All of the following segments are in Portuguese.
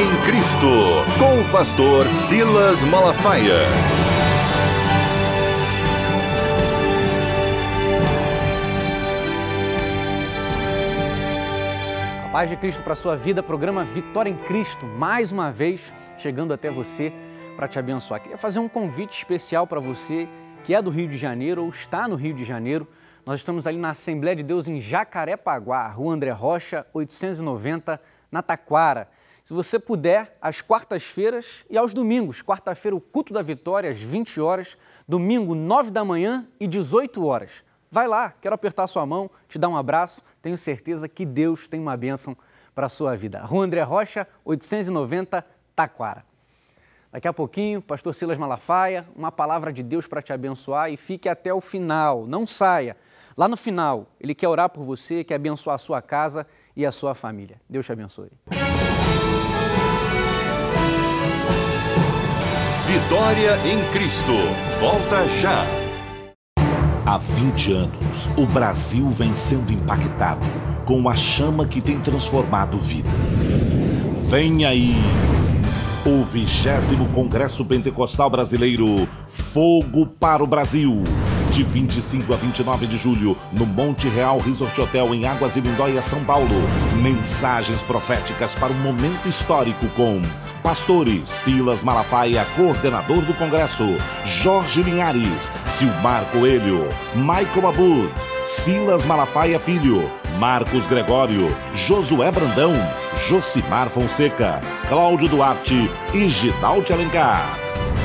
em Cristo, com o pastor Silas Malafaia. A paz de Cristo para sua vida, programa Vitória em Cristo, mais uma vez chegando até você para te abençoar. Queria fazer um convite especial para você que é do Rio de Janeiro ou está no Rio de Janeiro. Nós estamos ali na Assembleia de Deus em Jacarepaguá, Rua André Rocha, 890, na Taquara. Se você puder, às quartas-feiras e aos domingos. Quarta-feira, o culto da vitória, às 20 horas. Domingo, 9 da manhã e 18 horas. Vai lá, quero apertar sua mão, te dar um abraço. Tenho certeza que Deus tem uma bênção para a sua vida. Rua André Rocha, 890, Taquara. Daqui a pouquinho, pastor Silas Malafaia, uma palavra de Deus para te abençoar e fique até o final, não saia. Lá no final, ele quer orar por você, quer abençoar a sua casa e a sua família. Deus te abençoe. Vitória em Cristo. Volta já. Há 20 anos, o Brasil vem sendo impactado com a chama que tem transformado vidas. Vem aí o 20 Congresso Pentecostal Brasileiro Fogo para o Brasil de 25 a 29 de julho, no Monte Real Resort Hotel, em Águas de Lindóia, São Paulo. Mensagens proféticas para um momento histórico com pastores Silas Malafaia, coordenador do Congresso, Jorge Linhares, Silmar Coelho, Michael Abud, Silas Malafaia Filho, Marcos Gregório, Josué Brandão, Josimar Fonseca, Cláudio Duarte e Gidalti Alencar.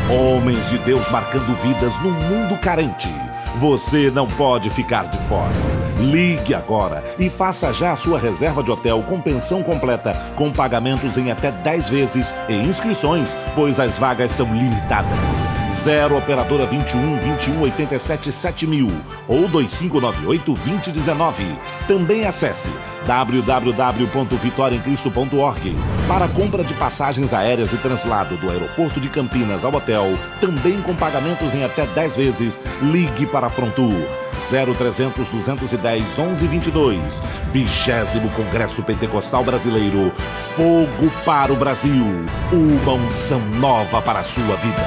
Homens de Deus marcando vidas num mundo carente você não pode ficar de fora. Ligue agora e faça já a sua reserva de hotel com pensão completa, com pagamentos em até 10 vezes e inscrições, pois as vagas são limitadas. 0 Operadora 21 21 87 7000 ou 2598 2019. Também acesse www.vitoriaemcristo.org para compra de passagens aéreas e translado do aeroporto de Campinas ao hotel, também com pagamentos em até 10 vezes. Ligue para a Frontur 0300 210 1122. Vigésimo Congresso Pentecostal Brasileiro. Fogo para o Brasil. Uma unção nova para a sua vida.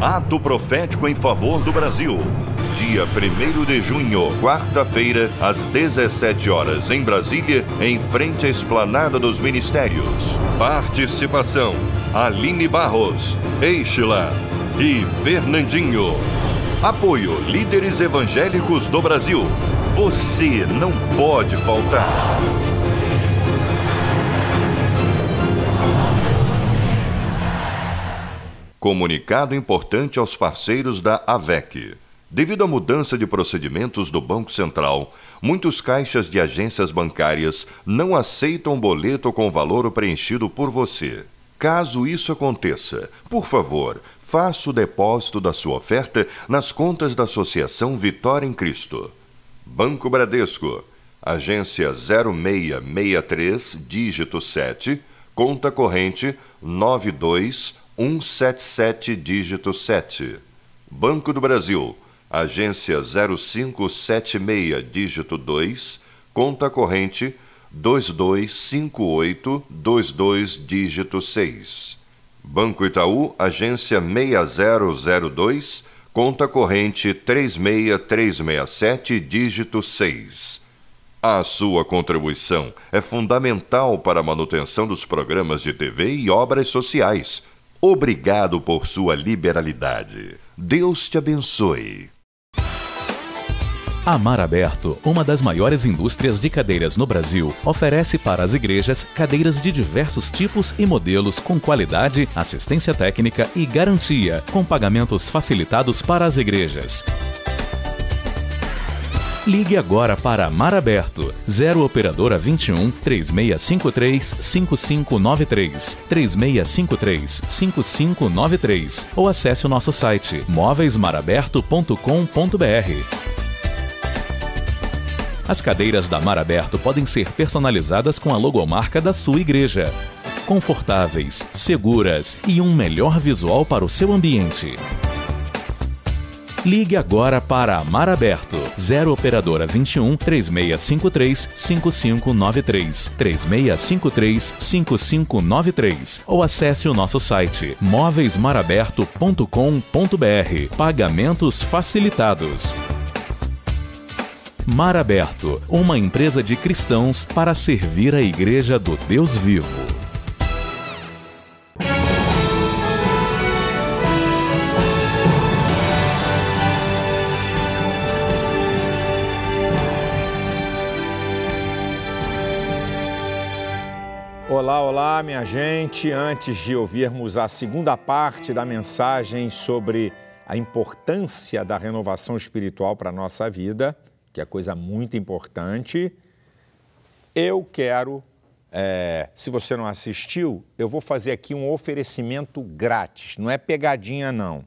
Ato profético em favor do Brasil. Dia 1 de junho, quarta-feira, às 17 horas, em Brasília, em frente à Esplanada dos Ministérios. Participação: Aline Barros, Eixila, e Fernandinho. Apoio Líderes Evangélicos do Brasil. Você não pode faltar. Comunicado importante aos parceiros da AVEC. Devido à mudança de procedimentos do Banco Central, muitos caixas de agências bancárias não aceitam boleto com valor preenchido por você. Caso isso aconteça, por favor, faça o depósito da sua oferta nas contas da Associação Vitória em Cristo. Banco Bradesco, agência 0663, dígito 7, conta corrente 92177, dígito 7. Banco do Brasil, agência 0576, dígito 2, conta corrente 92177. 2258 22 dígito 6. Banco Itaú, agência 6002, conta corrente 36367, dígito 6. A sua contribuição é fundamental para a manutenção dos programas de TV e obras sociais. Obrigado por sua liberalidade. Deus te abençoe. A Mar Aberto, uma das maiores indústrias de cadeiras no Brasil, oferece para as igrejas cadeiras de diversos tipos e modelos com qualidade, assistência técnica e garantia, com pagamentos facilitados para as igrejas. Ligue agora para Mar Aberto, 0 Operadora 21 3653 5593, 3653 5593 ou acesse o nosso site móveismaraberto.com.br. As cadeiras da Mar Aberto podem ser personalizadas com a logomarca da sua igreja. Confortáveis, seguras e um melhor visual para o seu ambiente. Ligue agora para a Mar Aberto, 0 operadora 21 3653 5593, 3653 5593 ou acesse o nosso site móveismaraberto.com.br. Pagamentos facilitados. Mar Aberto, uma empresa de cristãos para servir a Igreja do Deus Vivo. Olá, olá, minha gente. Antes de ouvirmos a segunda parte da mensagem sobre a importância da renovação espiritual para a nossa vida, que é coisa muito importante. Eu quero, é, se você não assistiu, eu vou fazer aqui um oferecimento grátis. Não é pegadinha, não.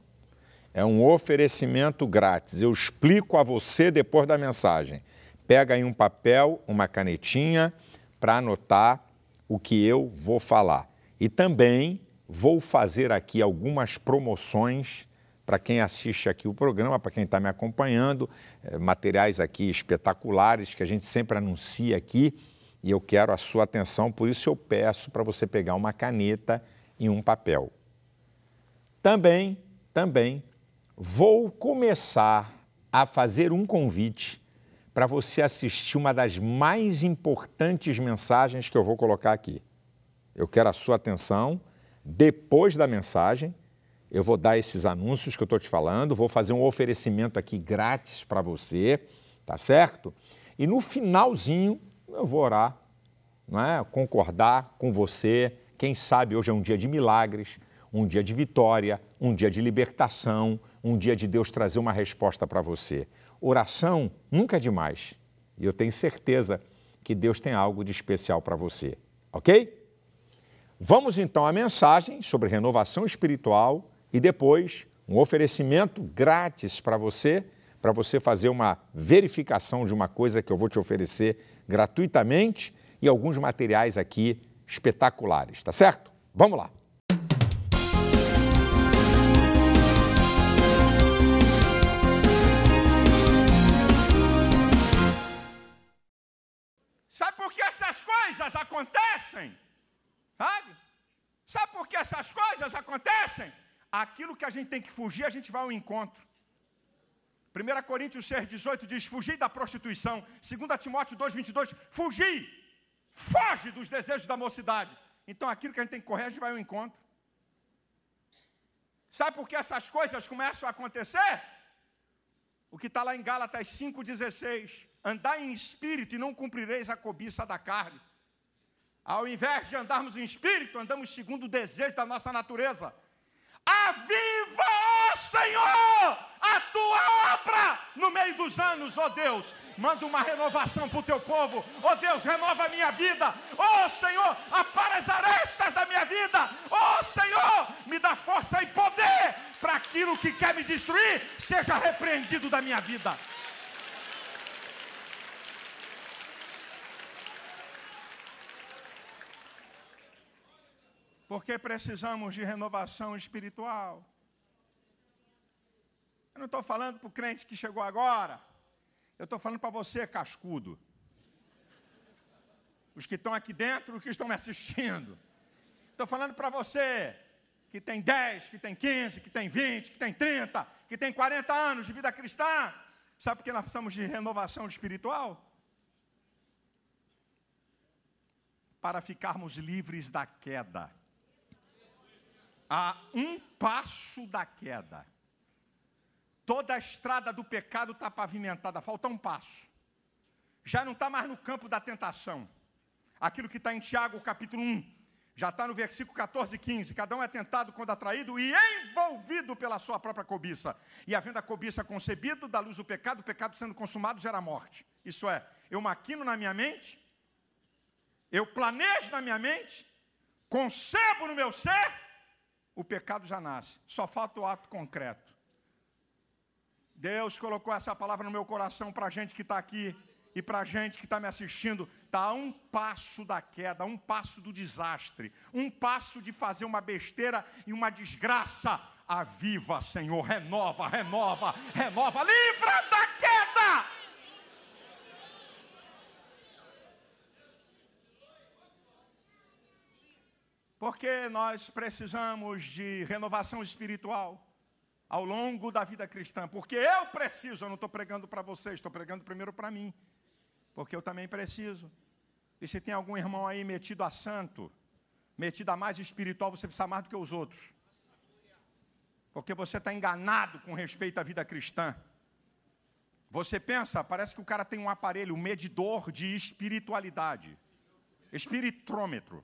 É um oferecimento grátis. Eu explico a você depois da mensagem. Pega aí um papel, uma canetinha para anotar o que eu vou falar. E também vou fazer aqui algumas promoções para quem assiste aqui o programa, para quem está me acompanhando, é, materiais aqui espetaculares que a gente sempre anuncia aqui e eu quero a sua atenção, por isso eu peço para você pegar uma caneta e um papel. Também, também vou começar a fazer um convite para você assistir uma das mais importantes mensagens que eu vou colocar aqui. Eu quero a sua atenção depois da mensagem eu vou dar esses anúncios que eu estou te falando, vou fazer um oferecimento aqui grátis para você, tá certo? E no finalzinho eu vou orar, não é? concordar com você. Quem sabe hoje é um dia de milagres, um dia de vitória, um dia de libertação, um dia de Deus trazer uma resposta para você. Oração nunca é demais. E eu tenho certeza que Deus tem algo de especial para você, ok? Vamos então à mensagem sobre renovação espiritual e depois um oferecimento grátis para você, para você fazer uma verificação de uma coisa que eu vou te oferecer gratuitamente e alguns materiais aqui espetaculares, tá certo? Vamos lá! Sabe por que essas coisas acontecem? Sabe? Sabe por que essas coisas acontecem? aquilo que a gente tem que fugir, a gente vai ao encontro. 1 Coríntios 6,18 diz: Fugir da prostituição. 2 Timóteo 2,22: Fugir, foge dos desejos da mocidade. Então aquilo que a gente tem que correr, a gente vai ao encontro. Sabe por que essas coisas começam a acontecer? O que está lá em Gálatas 5,16: Andai em espírito e não cumprireis a cobiça da carne. Ao invés de andarmos em espírito, andamos segundo o desejo da nossa natureza. Aviva, ó Senhor, a tua obra no meio dos anos, ó Deus. Manda uma renovação para o teu povo, ó Deus, renova a minha vida, ó Senhor, apara as arestas da minha vida, ó Senhor, me dá força e poder para aquilo que quer me destruir seja repreendido da minha vida. porque precisamos de renovação espiritual. Eu não estou falando para o crente que chegou agora, eu estou falando para você, cascudo. Os que estão aqui dentro, os que estão me assistindo. Estou falando para você que tem 10, que tem 15, que tem 20, que tem 30, que tem 40 anos de vida cristã. Sabe por que nós precisamos de renovação espiritual? Para ficarmos livres da queda a um passo da queda. Toda a estrada do pecado está pavimentada, falta um passo. Já não está mais no campo da tentação. Aquilo que está em Tiago, capítulo 1, já está no versículo 14 e 15. Cada um é tentado quando atraído e envolvido pela sua própria cobiça. E havendo a cobiça concebido, da luz o pecado, o pecado sendo consumado gera morte. Isso é, eu maquino na minha mente, eu planejo na minha mente, concebo no meu ser o pecado já nasce, só falta o ato concreto. Deus colocou essa palavra no meu coração para a gente que está aqui e para a gente que está me assistindo, está a um passo da queda, um passo do desastre, um passo de fazer uma besteira e uma desgraça. Aviva, Senhor, renova, renova, renova, livra da queda! porque nós precisamos de renovação espiritual ao longo da vida cristã, porque eu preciso, eu não estou pregando para vocês, estou pregando primeiro para mim, porque eu também preciso. E se tem algum irmão aí metido a santo, metido a mais espiritual, você precisa mais do que os outros. Porque você está enganado com respeito à vida cristã. Você pensa, parece que o cara tem um aparelho, um medidor de espiritualidade, espiritrômetro.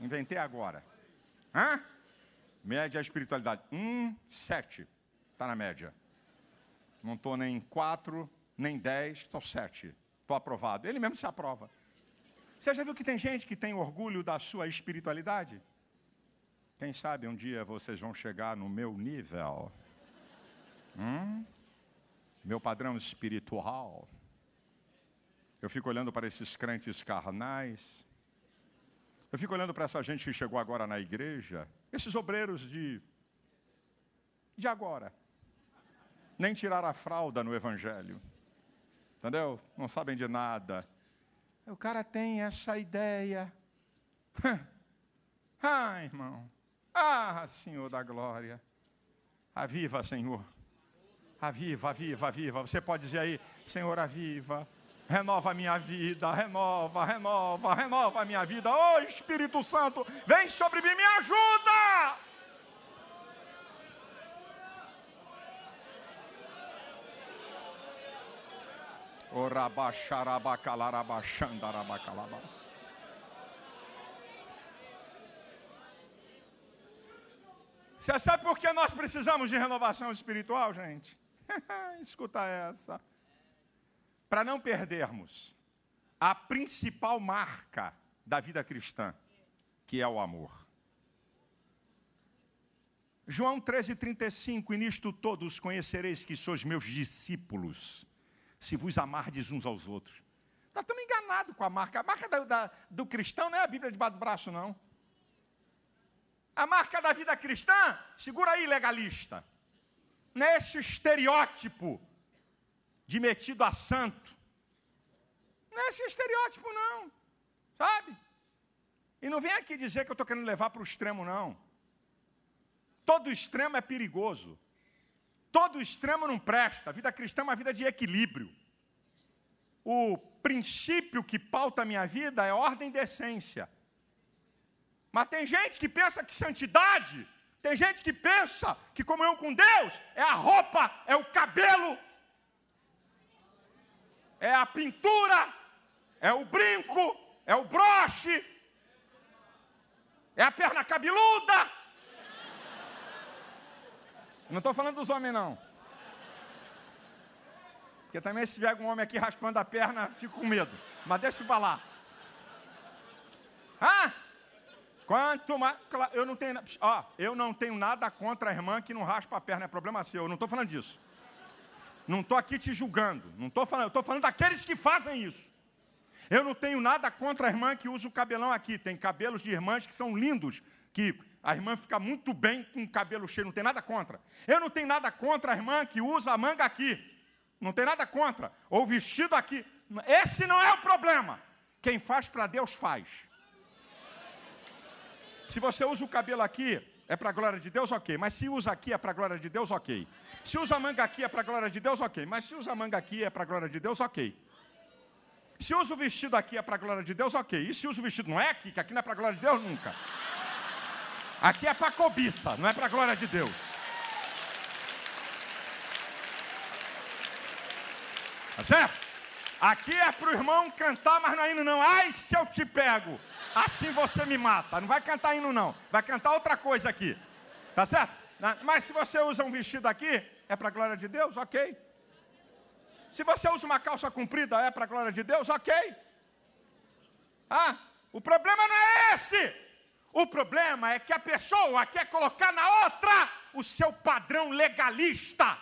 Inventei agora. Hã? Média espiritualidade. um sete Está na média. Não estou nem quatro nem dez estou sete Estou aprovado. Ele mesmo se aprova. Você já viu que tem gente que tem orgulho da sua espiritualidade? Quem sabe um dia vocês vão chegar no meu nível. Hum? Meu padrão espiritual. Eu fico olhando para esses crentes carnais, eu fico olhando para essa gente que chegou agora na igreja, esses obreiros de, de agora. Nem tiraram a fralda no Evangelho. Entendeu? Não sabem de nada. O cara tem essa ideia. Ah, irmão. Ah, Senhor da glória. Aviva, Senhor. Aviva, aviva, aviva. Você pode dizer aí, Senhor, aviva renova a minha vida, renova, renova, renova a minha vida. Ô oh, Espírito Santo, vem sobre mim, me ajuda! Você sabe por que nós precisamos de renovação espiritual, gente? Escuta essa para não perdermos a principal marca da vida cristã, que é o amor. João 13,35, e nisto todos conhecereis que sois meus discípulos, se vos amardes uns aos outros. Nós estamos enganados com a marca. A marca da, da, do cristão não é a Bíblia debaixo do braço, não. A marca da vida cristã, segura aí, legalista, não é esse estereótipo de metido a santo. Não é esse estereótipo, não. Sabe? E não vem aqui dizer que eu estou querendo levar para o extremo, não. Todo extremo é perigoso. Todo extremo não presta. A vida cristã é uma vida de equilíbrio. O princípio que pauta a minha vida é ordem e decência. Mas tem gente que pensa que santidade, tem gente que pensa que comunhão com Deus é a roupa, é o cabelo, é a pintura, é o brinco, é o broche, é a perna cabeluda. não estou falando dos homens, não. Porque também se vier algum homem aqui raspando a perna, fico com medo. Mas deixa eu falar. Ah! Quanto mais. Eu não tenho. Ó, eu não tenho nada contra a irmã que não raspa a perna, é problema seu. Eu não estou falando disso. Não estou aqui te julgando, não estou falando, estou falando daqueles que fazem isso. Eu não tenho nada contra a irmã que usa o cabelão aqui. Tem cabelos de irmãs que são lindos, que a irmã fica muito bem com o cabelo cheio, não tem nada contra. Eu não tenho nada contra a irmã que usa a manga aqui. Não tem nada contra. Ou vestido aqui. Esse não é o problema. Quem faz para Deus faz. Se você usa o cabelo aqui, é para a glória de Deus, ok. Mas se usa aqui é para a glória de Deus, ok. Se usa manga aqui é para a glória de Deus, ok. Mas se usa manga aqui é para a glória de Deus, ok. Se usa o vestido aqui é para a glória de Deus, ok. E se usa o vestido não é aqui, que aqui não é para a glória de Deus nunca. Aqui é para cobiça, não é para a glória de Deus. Tá certo? Aqui é para o irmão cantar, mas não é não. Ai, se eu te pego. Assim você me mata. Não vai cantar hino, não. Vai cantar outra coisa aqui. Tá certo? Mas se você usa um vestido aqui, é para a glória de Deus? Ok. Se você usa uma calça comprida, é para a glória de Deus? Ok. Ah, o problema não é esse. O problema é que a pessoa quer colocar na outra o seu padrão legalista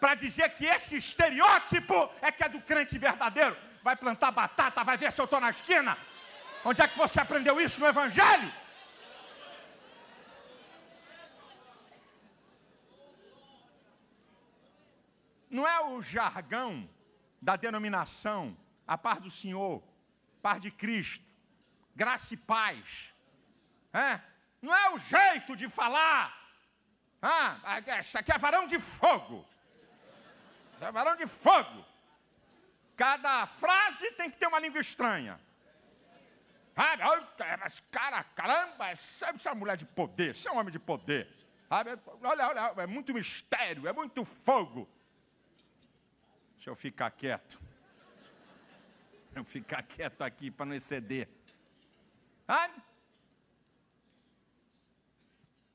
para dizer que esse estereótipo é que é do crente verdadeiro. Vai plantar batata, vai ver se eu estou na esquina. Onde é que você aprendeu isso no Evangelho? Não é o jargão da denominação, a par do Senhor, par de Cristo, graça e paz. É? Não é o jeito de falar. Ah, isso aqui é varão de fogo. Essa é varão de fogo. Cada frase tem que ter uma língua estranha. É, mas cara, caramba, você é uma mulher de poder, você é um homem de poder. Olha, olha, é muito mistério, é muito fogo. Deixa eu ficar quieto. Eu ficar quieto aqui para não exceder.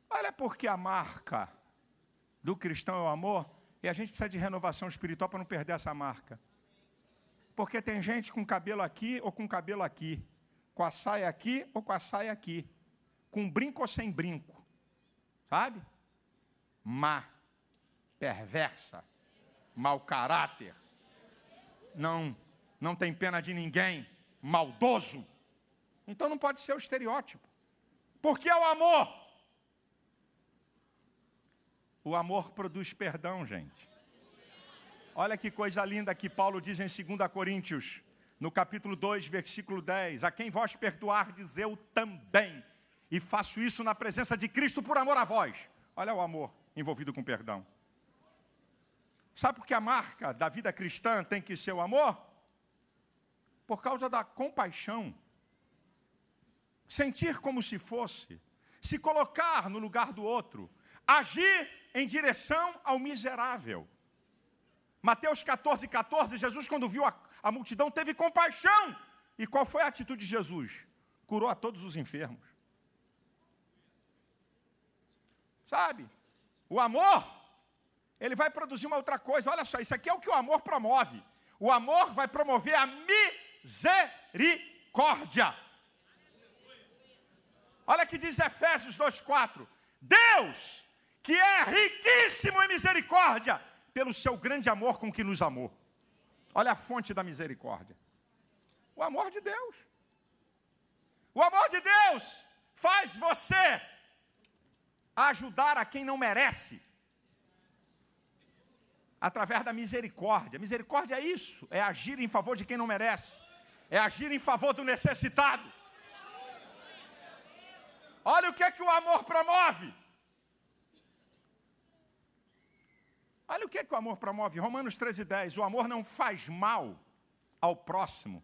Olha porque a marca do cristão é o amor, e a gente precisa de renovação espiritual para não perder essa marca. Porque tem gente com cabelo aqui ou com cabelo aqui. Com a saia aqui ou com a saia aqui. Com brinco ou sem brinco. Sabe? Má, perversa, mau caráter. Não, não tem pena de ninguém, maldoso. Então não pode ser o estereótipo. Porque é o amor. O amor produz perdão, gente. Olha que coisa linda que Paulo diz em 2 Coríntios no capítulo 2, versículo 10: A quem vós perdoardes, eu também, e faço isso na presença de Cristo por amor a vós. Olha o amor envolvido com perdão. Sabe por que a marca da vida cristã tem que ser o amor? Por causa da compaixão. Sentir como se fosse, se colocar no lugar do outro, agir em direção ao miserável. Mateus 14, 14, Jesus, quando viu a a multidão teve compaixão. E qual foi a atitude de Jesus? Curou a todos os enfermos. Sabe? O amor, ele vai produzir uma outra coisa. Olha só, isso aqui é o que o amor promove. O amor vai promover a misericórdia. Olha que diz Efésios 2:4. Deus, que é riquíssimo em misericórdia, pelo seu grande amor com que nos amou. Olha a fonte da misericórdia. O amor de Deus. O amor de Deus faz você ajudar a quem não merece. Através da misericórdia. Misericórdia é isso, é agir em favor de quem não merece. É agir em favor do necessitado. Olha o que é que o amor promove. Olha o que, é que o amor promove. Romanos 13, 10. O amor não faz mal ao próximo,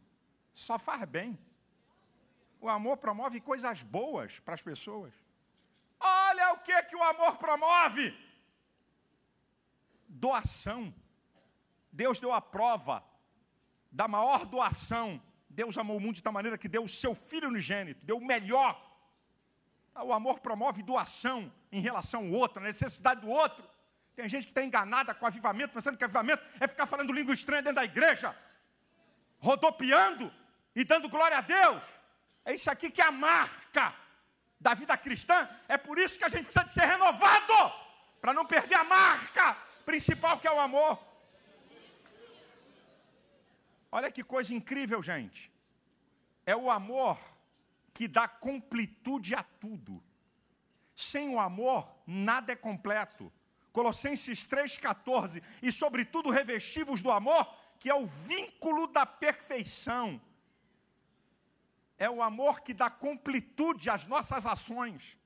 só faz bem. O amor promove coisas boas para as pessoas. Olha o que, é que o amor promove: doação. Deus deu a prova da maior doação. Deus amou o mundo de tal maneira que deu o seu filho unigênito, deu o melhor. O amor promove doação em relação ao outro, a necessidade do outro. Tem gente que está enganada com avivamento, pensando que avivamento é ficar falando língua estranha dentro da igreja, rodopiando e dando glória a Deus. É isso aqui que é a marca da vida cristã. É por isso que a gente precisa de ser renovado, para não perder a marca principal que é o amor. Olha que coisa incrível, gente. É o amor que dá completude a tudo. Sem o amor, nada é completo. Colossenses 3,14, e sobretudo revestivos do amor, que é o vínculo da perfeição. É o amor que dá completude às nossas ações.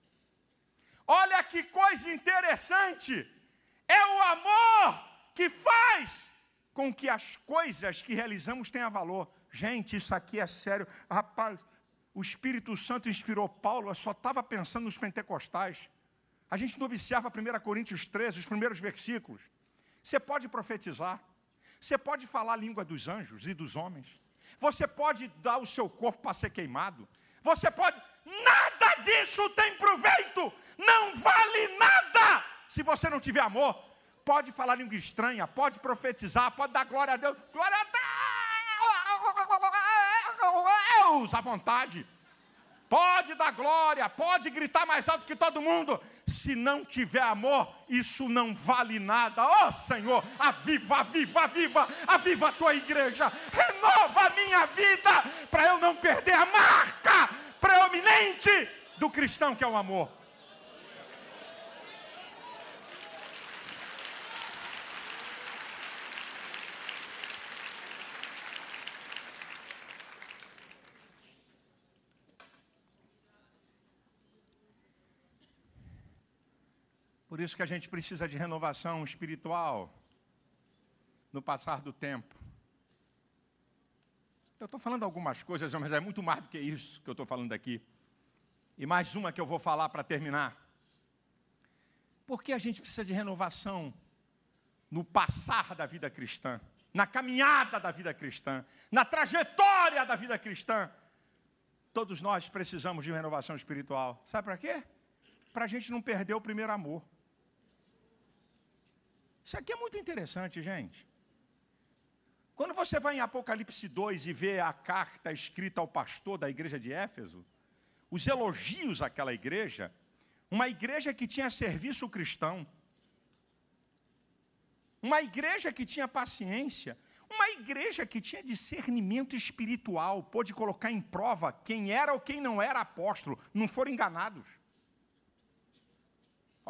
Olha que coisa interessante! É o amor que faz com que as coisas que realizamos tenham valor. Gente, isso aqui é sério. Rapaz, o Espírito Santo inspirou Paulo, eu só estava pensando nos pentecostais. A gente não observa 1 Coríntios 13, os primeiros versículos. Você pode profetizar, você pode falar a língua dos anjos e dos homens, você pode dar o seu corpo para ser queimado, você pode. Nada disso tem proveito, não vale nada se você não tiver amor. Pode falar língua estranha, pode profetizar, pode dar glória a Deus, glória a Deus à vontade. Pode dar glória, pode gritar mais alto que todo mundo, se não tiver amor, isso não vale nada. Ó oh, Senhor, aviva, aviva, aviva, aviva a tua igreja, renova a minha vida, para eu não perder a marca preeminente do cristão que é o amor. Por isso que a gente precisa de renovação espiritual no passar do tempo. Eu estou falando algumas coisas, mas é muito mais do que isso que eu estou falando aqui. E mais uma que eu vou falar para terminar. Por que a gente precisa de renovação no passar da vida cristã, na caminhada da vida cristã, na trajetória da vida cristã? Todos nós precisamos de renovação espiritual. Sabe para quê? Para a gente não perder o primeiro amor. Isso aqui é muito interessante, gente. Quando você vai em Apocalipse 2 e vê a carta escrita ao pastor da igreja de Éfeso, os elogios àquela igreja, uma igreja que tinha serviço cristão, uma igreja que tinha paciência, uma igreja que tinha discernimento espiritual, pôde colocar em prova quem era ou quem não era apóstolo, não foram enganados.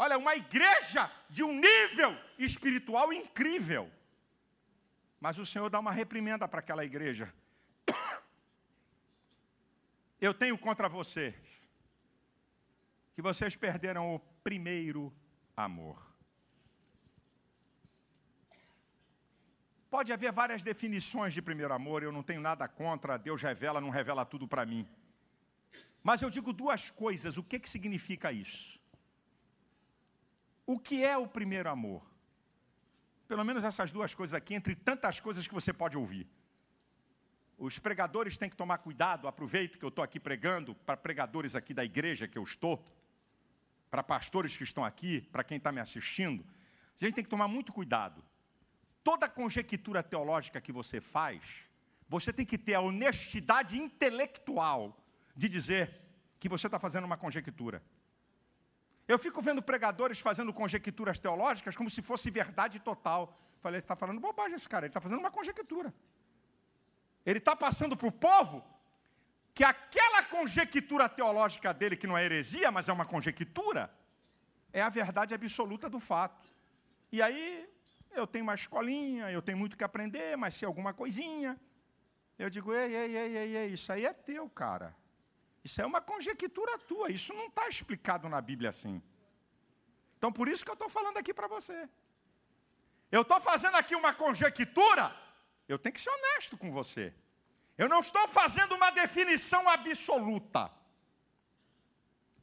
Olha, uma igreja de um nível espiritual incrível. Mas o Senhor dá uma reprimenda para aquela igreja. Eu tenho contra vocês que vocês perderam o primeiro amor. Pode haver várias definições de primeiro amor, eu não tenho nada contra, Deus revela, não revela tudo para mim. Mas eu digo duas coisas, o que, que significa isso? O que é o primeiro amor? Pelo menos essas duas coisas aqui, entre tantas coisas que você pode ouvir. Os pregadores têm que tomar cuidado, aproveito que eu estou aqui pregando, para pregadores aqui da igreja que eu estou, para pastores que estão aqui, para quem está me assistindo, a gente tem que tomar muito cuidado. Toda conjectura teológica que você faz, você tem que ter a honestidade intelectual de dizer que você está fazendo uma conjectura. Eu fico vendo pregadores fazendo conjecturas teológicas como se fosse verdade total. Falei, está falando bobagem esse cara, ele está fazendo uma conjectura. Ele está passando para o povo que aquela conjectura teológica dele, que não é heresia, mas é uma conjectura, é a verdade absoluta do fato. E aí, eu tenho uma escolinha, eu tenho muito que aprender, mas se alguma coisinha. Eu digo, ei, ei, ei, ei, ei, isso aí é teu, cara. Isso é uma conjectura tua, isso não está explicado na Bíblia assim. Então, por isso que eu estou falando aqui para você. Eu estou fazendo aqui uma conjectura, eu tenho que ser honesto com você. Eu não estou fazendo uma definição absoluta.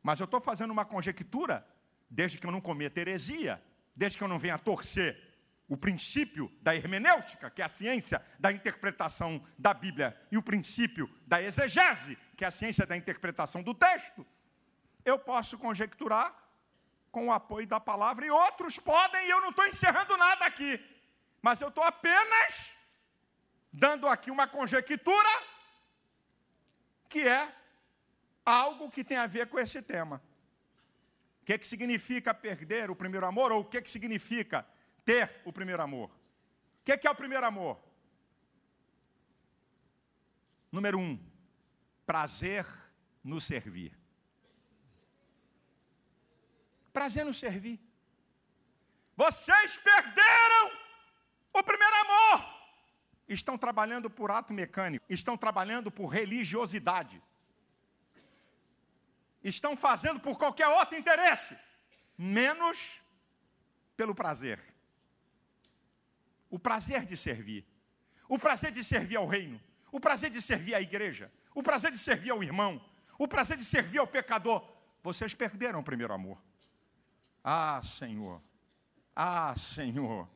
Mas eu estou fazendo uma conjectura, desde que eu não cometa heresia, desde que eu não venha torcer o princípio da hermenêutica, que é a ciência da interpretação da Bíblia, e o princípio da exegese, que é a ciência da interpretação do texto, eu posso conjecturar com o apoio da palavra e outros podem, e eu não estou encerrando nada aqui, mas eu estou apenas dando aqui uma conjectura que é algo que tem a ver com esse tema. O que, é que significa perder o primeiro amor, ou o que, é que significa ter o primeiro amor. O é que é, o primeiro amor? Número um, prazer no servir. Prazer no servir. Vocês perderam o primeiro amor. Estão trabalhando por ato mecânico, estão trabalhando por religiosidade. Estão fazendo por qualquer outro interesse, menos pelo prazer o prazer de servir, o prazer de servir ao reino, o prazer de servir à igreja, o prazer de servir ao irmão, o prazer de servir ao pecador. Vocês perderam o primeiro amor. Ah, Senhor, ah, Senhor,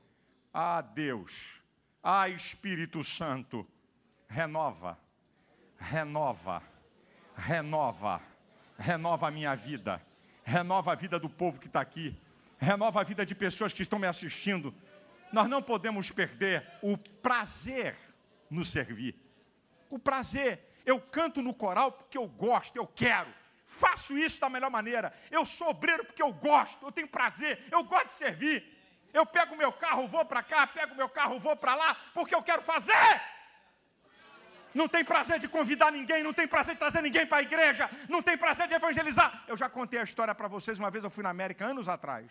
ah, Deus, ah, Espírito Santo, renova, renova, renova, renova a minha vida, renova a vida do povo que está aqui, renova a vida de pessoas que estão me assistindo nós não podemos perder o prazer no servir. O prazer. Eu canto no coral porque eu gosto, eu quero. Faço isso da melhor maneira. Eu sou obreiro porque eu gosto, eu tenho prazer, eu gosto de servir. Eu pego meu carro, vou para cá, pego meu carro, vou para lá, porque eu quero fazer. Não tem prazer de convidar ninguém, não tem prazer de trazer ninguém para a igreja, não tem prazer de evangelizar. Eu já contei a história para vocês uma vez, eu fui na América anos atrás.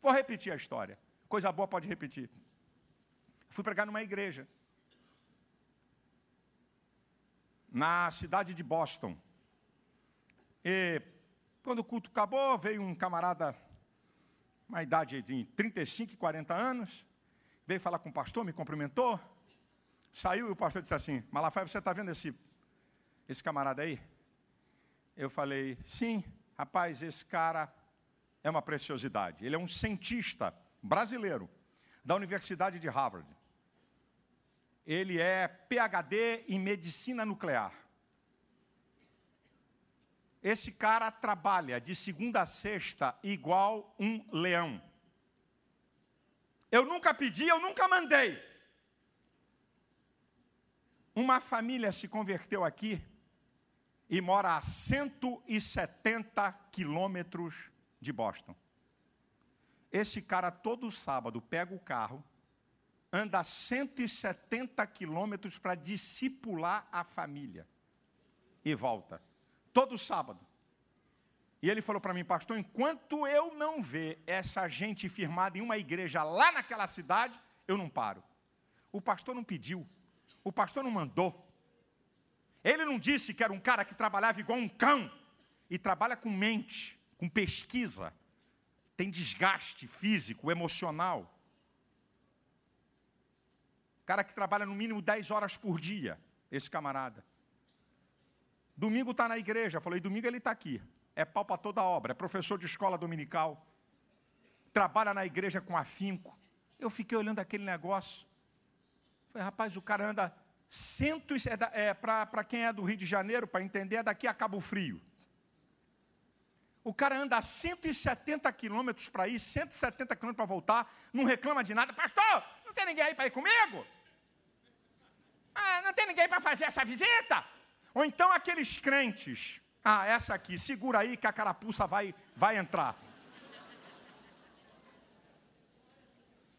Vou repetir a história. Coisa boa pode repetir. Fui pregar numa igreja. Na cidade de Boston. E quando o culto acabou, veio um camarada, uma idade de 35, 40 anos, veio falar com o pastor, me cumprimentou, saiu e o pastor disse assim: Malafaia, você está vendo esse, esse camarada aí? Eu falei: sim, rapaz, esse cara é uma preciosidade, ele é um cientista brasileiro, da Universidade de Harvard. Ele é PhD em medicina nuclear. Esse cara trabalha de segunda a sexta igual um leão. Eu nunca pedi, eu nunca mandei. Uma família se converteu aqui e mora a 170 quilômetros de Boston. Esse cara todo sábado pega o carro, anda 170 quilômetros para discipular a família e volta. Todo sábado. E ele falou para mim, pastor, enquanto eu não ver essa gente firmada em uma igreja lá naquela cidade, eu não paro. O pastor não pediu, o pastor não mandou. Ele não disse que era um cara que trabalhava igual um cão e trabalha com mente, com pesquisa tem desgaste físico, emocional. Cara que trabalha no mínimo 10 horas por dia, esse camarada. Domingo está na igreja, falei, domingo ele está aqui. É pau para toda obra, é professor de escola dominical. Trabalha na igreja com afinco. Eu fiquei olhando aquele negócio. Falei, rapaz, o cara anda cento, é, é para quem é do Rio de Janeiro, para entender, é daqui a Cabo Frio. O cara anda 170 quilômetros para ir, 170 quilômetros para voltar, não reclama de nada. Pastor, não tem ninguém aí para ir comigo? Ah, não tem ninguém para fazer essa visita? Ou então aqueles crentes. Ah, essa aqui, segura aí que a carapuça vai, vai entrar.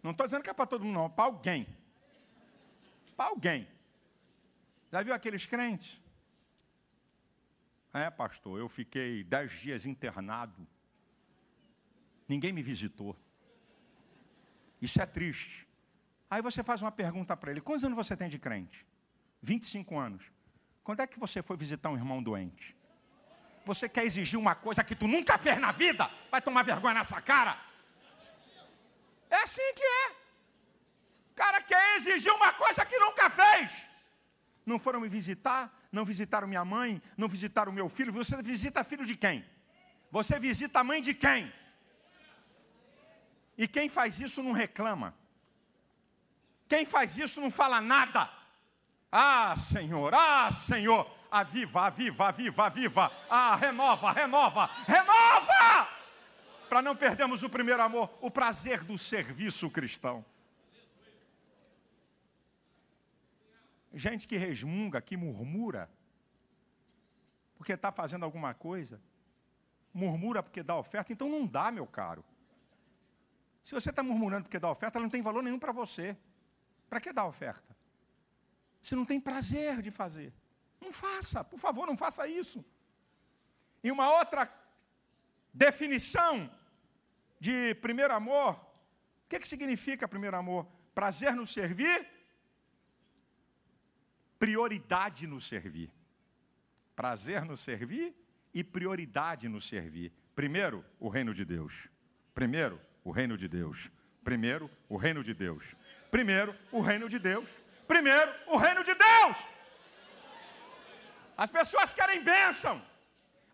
Não estou dizendo que é para todo mundo, não, para alguém. Para alguém. Já viu aqueles crentes? É, pastor, eu fiquei dez dias internado. Ninguém me visitou. Isso é triste. Aí você faz uma pergunta para ele: quantos anos você tem de crente? 25 anos. Quando é que você foi visitar um irmão doente? Você quer exigir uma coisa que tu nunca fez na vida? Vai tomar vergonha nessa cara? É assim que é. O cara quer exigir uma coisa que nunca fez. Não foram me visitar? não visitaram minha mãe, não visitaram meu filho. Você visita filho de quem? Você visita a mãe de quem? E quem faz isso não reclama. Quem faz isso não fala nada. Ah, Senhor, ah, Senhor, aviva, aviva, aviva, aviva. Ah, renova, renova, renova! Para não perdermos o primeiro amor, o prazer do serviço cristão. gente que resmunga, que murmura, porque está fazendo alguma coisa, murmura porque dá oferta, então não dá, meu caro. Se você está murmurando porque dá oferta, ela não tem valor nenhum para você. Para que dar oferta? Você não tem prazer de fazer. Não faça, por favor, não faça isso. E uma outra definição de primeiro amor, o que, que significa primeiro amor? Prazer no servir prioridade no servir. Prazer no servir e prioridade no servir. Primeiro, o reino de Deus. Primeiro, o reino de Deus. Primeiro, o reino de Deus. Primeiro, o reino de Deus. Primeiro, o reino de Deus. As pessoas querem bênção.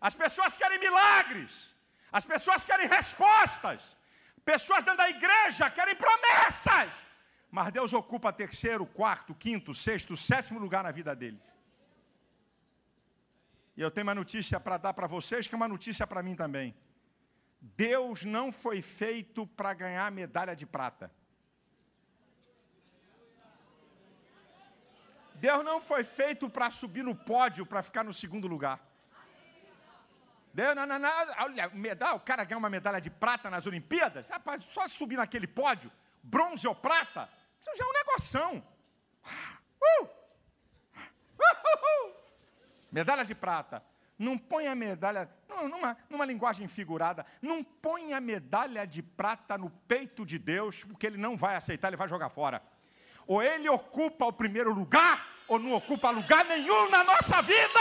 As pessoas querem milagres. As pessoas querem respostas. Pessoas dentro da igreja querem promessas mas Deus ocupa terceiro, quarto, quinto, sexto, sétimo lugar na vida dele. E eu tenho uma notícia para dar para vocês, que é uma notícia para mim também. Deus não foi feito para ganhar medalha de prata. Deus não foi feito para subir no pódio, para ficar no segundo lugar. Deus, não, não, não, olha, medalha, o cara ganha uma medalha de prata nas Olimpíadas, rapaz, só subir naquele pódio bronze ou prata, isso já é um negoção. Ah, uh! Uh! Medalha de prata. Não põe a medalha, numa, numa linguagem figurada, não põe a medalha de prata no peito de Deus, porque ele não vai aceitar, ele vai jogar fora. Ou ele ocupa o primeiro lugar, ou não ocupa lugar nenhum na nossa vida.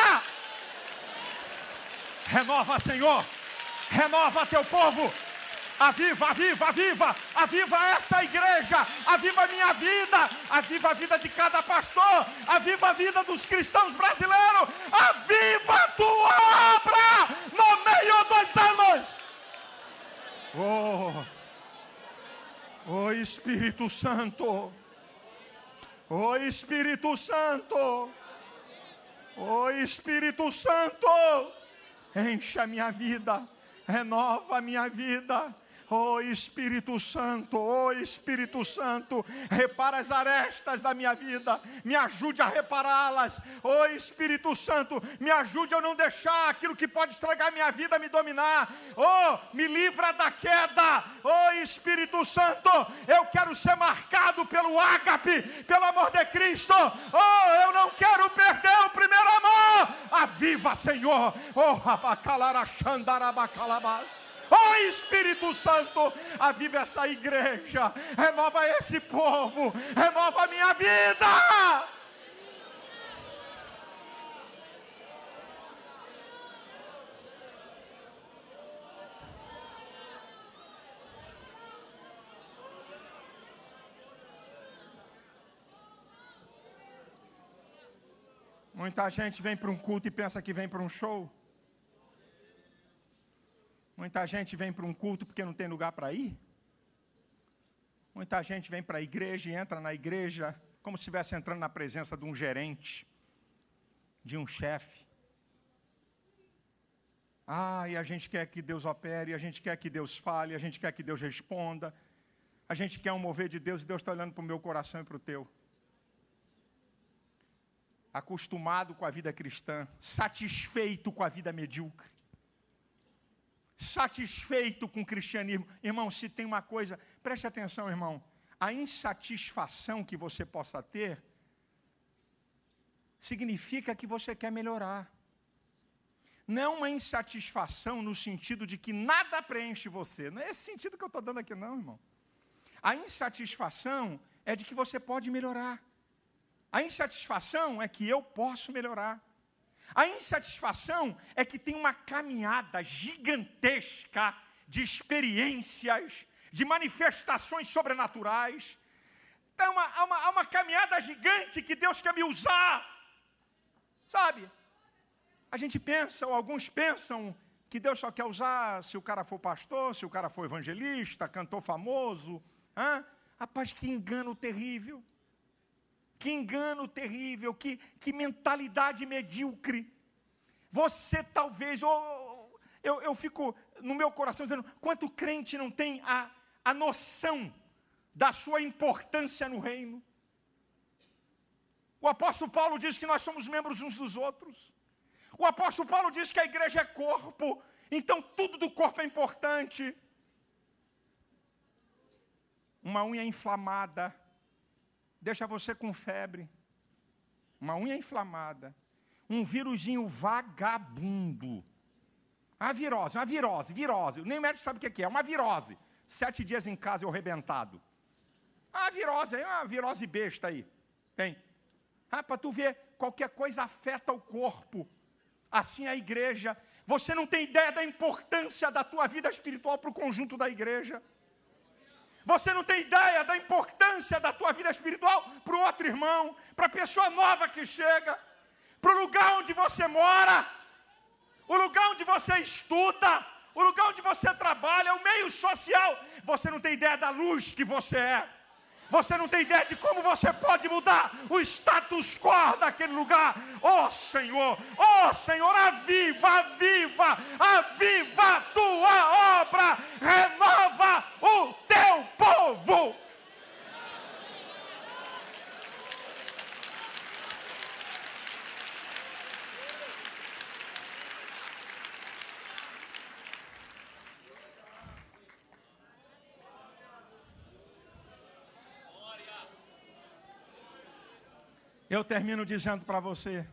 Renova, Senhor, renova teu povo, aviva, aviva, aviva, aviva essa igreja, aviva a minha vida, aviva a vida de cada pastor, aviva a vida dos cristãos brasileiros, aviva a tua obra no meio dos anos. Oh, oh Espírito Santo, oh Espírito Santo, oh Espírito Santo, encha a minha vida, renova a minha vida Oh Espírito Santo, oh Espírito Santo, repara as arestas da minha vida, me ajude a repará-las. Oh Espírito Santo, me ajude a não deixar aquilo que pode estragar minha vida me dominar. Oh, me livra da queda. Oh Espírito Santo, eu quero ser marcado pelo ágape, pelo amor de Cristo. Oh, eu não quero perder o primeiro amor. Aviva, Senhor. Oh, abacalaraxandarabacalabás. Oh Espírito Santo, aviva essa igreja, renova esse povo, renova a minha vida. Muita gente vem para um culto e pensa que vem para um show. Muita gente vem para um culto porque não tem lugar para ir. Muita gente vem para a igreja e entra na igreja como se estivesse entrando na presença de um gerente, de um chefe. Ah, e a gente quer que Deus opere, a gente quer que Deus fale, a gente quer que Deus responda. A gente quer um mover de Deus e Deus está olhando para o meu coração e para o teu. Acostumado com a vida cristã, satisfeito com a vida medíocre satisfeito com o cristianismo. Irmão, se tem uma coisa, preste atenção, irmão. A insatisfação que você possa ter significa que você quer melhorar. Não é uma insatisfação no sentido de que nada preenche você. Não é esse sentido que eu estou dando aqui, não, irmão. A insatisfação é de que você pode melhorar. A insatisfação é que eu posso melhorar. A insatisfação é que tem uma caminhada gigantesca de experiências, de manifestações sobrenaturais. Então, há uma, há uma, há uma caminhada gigante que Deus quer me usar. Sabe? A gente pensa, ou alguns pensam, que Deus só quer usar se o cara for pastor, se o cara for evangelista, cantor famoso. Hã? Rapaz, que engano terrível. Que engano terrível, que, que mentalidade medíocre. Você talvez, ou eu, eu fico no meu coração dizendo, quanto crente não tem a, a noção da sua importância no reino. O apóstolo Paulo diz que nós somos membros uns dos outros. O apóstolo Paulo diz que a igreja é corpo, então tudo do corpo é importante. Uma unha inflamada deixa você com febre, uma unha inflamada, um vírusinho vagabundo. A virose, uma virose, virose. Nem o médico sabe o que é, é uma virose. Sete dias em casa eu arrebentado. Ah, virose, é uma virose besta aí. Tem. Ah, para tu ver, qualquer coisa afeta o corpo. Assim a igreja. Você não tem ideia da importância da tua vida espiritual para o conjunto da igreja. Você não tem ideia da importância da tua vida espiritual para o outro irmão, para a pessoa nova que chega, para o lugar onde você mora, o lugar onde você estuda, o lugar onde você trabalha, o meio social. Você não tem ideia da luz que você é. Você não tem ideia de como você pode mudar o status quo daquele lugar. Oh Senhor, oh Senhor, aviva, aviva, aviva a tua obra, renova o teu povo. Eu termino dizendo para você: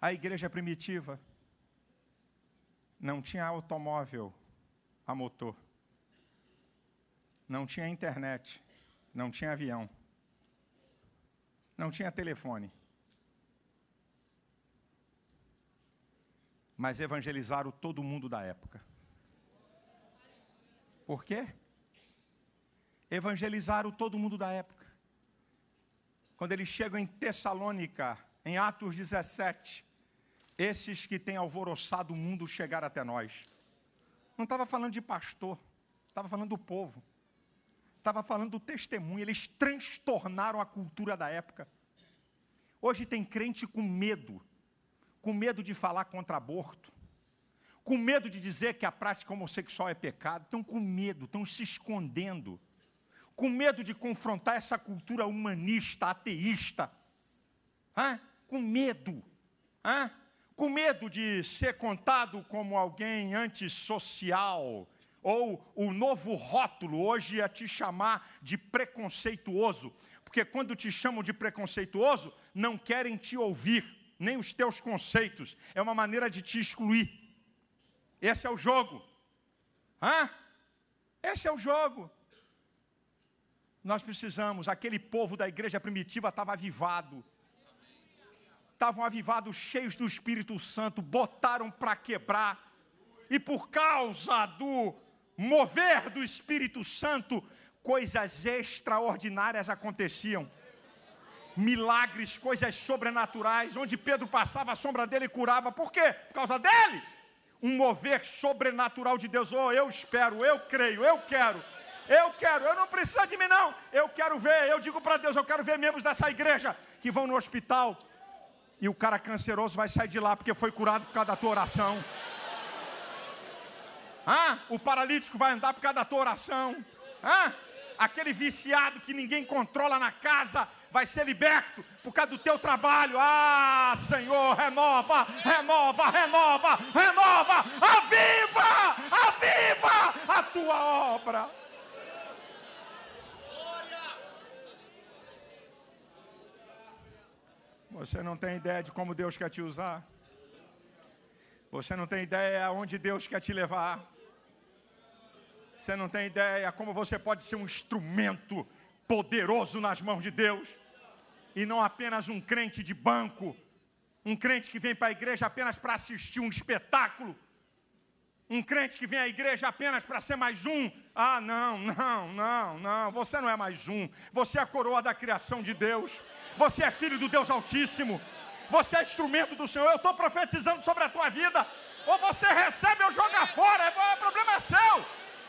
a igreja primitiva não tinha automóvel a motor, não tinha internet, não tinha avião, não tinha telefone. Mas evangelizaram todo mundo da época. Por quê? Evangelizaram todo mundo da época quando eles chegam em Tessalônica, em Atos 17, esses que têm alvoroçado o mundo chegar até nós. Não estava falando de pastor, estava falando do povo, estava falando do testemunho. Eles transtornaram a cultura da época. Hoje tem crente com medo, com medo de falar contra aborto, com medo de dizer que a prática homossexual é pecado, estão com medo, estão se escondendo com medo de confrontar essa cultura humanista, ateísta, ah, com medo, ah, com medo de ser contado como alguém antissocial, ou o novo rótulo hoje é te chamar de preconceituoso, porque quando te chamam de preconceituoso, não querem te ouvir, nem os teus conceitos, é uma maneira de te excluir. Esse é o jogo. Hã? Esse é o jogo. Nós precisamos, aquele povo da igreja primitiva estava avivado. Estavam avivados, cheios do Espírito Santo, botaram para quebrar. E por causa do mover do Espírito Santo, coisas extraordinárias aconteciam. Milagres, coisas sobrenaturais, onde Pedro passava a sombra dele e curava. Por quê? Por causa dele. Um mover sobrenatural de Deus. Oh, eu espero, eu creio, eu quero eu quero, eu não preciso de mim, não. Eu quero ver, eu digo para Deus, eu quero ver membros dessa igreja que vão no hospital. E o cara canceroso vai sair de lá porque foi curado por causa da tua oração. Ah, o paralítico vai andar por causa da tua oração. Ah, aquele viciado que ninguém controla na casa vai ser liberto por causa do teu trabalho. Ah, Senhor, renova, renova, renova, renova, aviva, aviva a tua obra. Você não tem ideia de como Deus quer te usar. Você não tem ideia aonde Deus quer te levar. Você não tem ideia como você pode ser um instrumento poderoso nas mãos de Deus e não apenas um crente de banco, um crente que vem para a igreja apenas para assistir um espetáculo, um crente que vem à igreja apenas para ser mais um. Ah, não, não, não, não, você não é mais um, você é a coroa da criação de Deus. Você é filho do Deus Altíssimo. Você é instrumento do Senhor. Eu estou profetizando sobre a tua vida. Ou você recebe ou joga fora. É o problema é seu.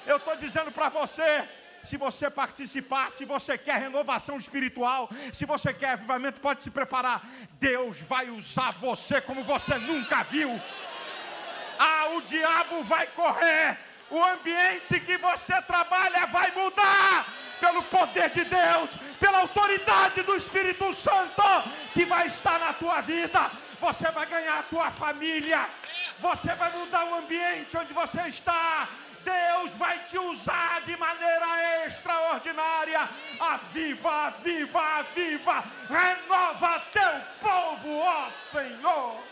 Eu estou dizendo para você. Se você participar, se você quer renovação espiritual, se você quer avivamento, pode se preparar. Deus vai usar você como você nunca viu. Ah, o diabo vai correr. O ambiente que você trabalha vai mudar pelo poder de Deus, pela autoridade do Espírito Santo que vai estar na tua vida. Você vai ganhar a tua família. Você vai mudar o ambiente onde você está. Deus vai te usar de maneira extraordinária. Aviva, aviva, aviva. Renova teu povo, ó Senhor.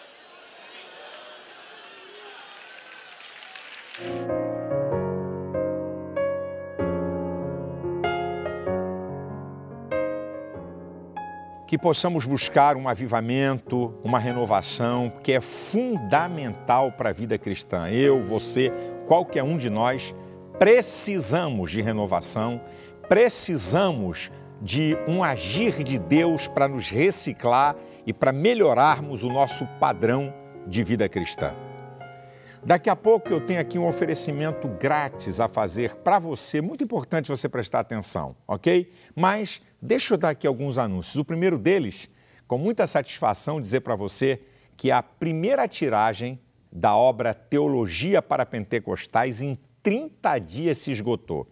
que possamos buscar um avivamento, uma renovação, que é fundamental para a vida cristã. Eu, você, qualquer um de nós, precisamos de renovação, precisamos de um agir de Deus para nos reciclar e para melhorarmos o nosso padrão de vida cristã. Daqui a pouco eu tenho aqui um oferecimento grátis a fazer para você, muito importante você prestar atenção, ok? Mas deixa eu dar aqui alguns anúncios. O primeiro deles, com muita satisfação, dizer para você que é a primeira tiragem da obra Teologia para Pentecostais em 30 dias se esgotou.